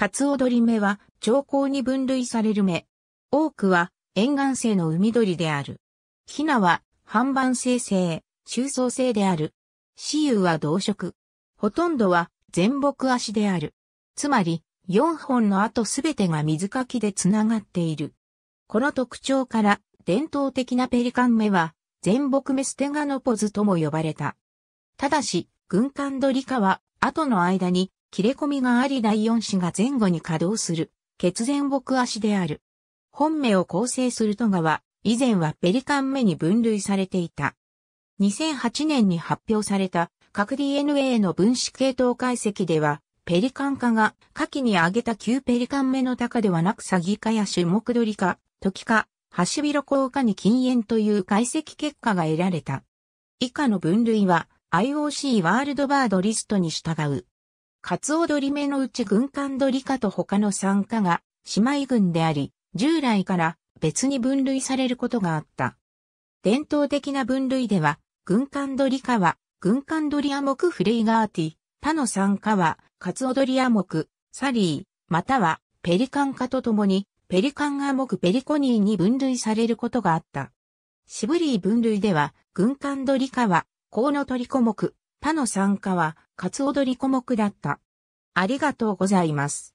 カツオドリ目は、長考に分類される目。多くは、沿岸性の海鳥である。ヒナは、半番生成、収層性である。死雄は同色。ほとんどは、全木足である。つまり、四本の後すべてが水かきでつながっている。この特徴から、伝統的なペリカン目は、全木目ステガノポズとも呼ばれた。ただし、軍艦リカは、後の間に切れ込みがあり第4子が前後に稼働する、血前木足である。本目を構成する戸川、以前はペリカン目に分類されていた。2008年に発表された核 DNA の分子系統解析では、ペリカン科が下記に挙げた旧ペリカン目の高ではなくサギ科や種目鳥科、時科、ハシビロコウ科に禁煙という解析結果が得られた。以下の分類は IOC ワールドバードリストに従う。カツオドリ目のうち軍艦ドリカと他の参加が姉妹軍であり、従来から別に分類されることがあった。伝統的な分類では、軍艦ドリカは、軍艦ドリア目フレイガーティ、他の参加は、カツオドリア目、サリー、または、ペリカン科とともに、ペリカンア目ペリコニーに分類されることがあった。シブリー分類では、軍艦ドリカは、コウノトリコ目、他の参加は、カツオドリコ目だった。ありがとうございます。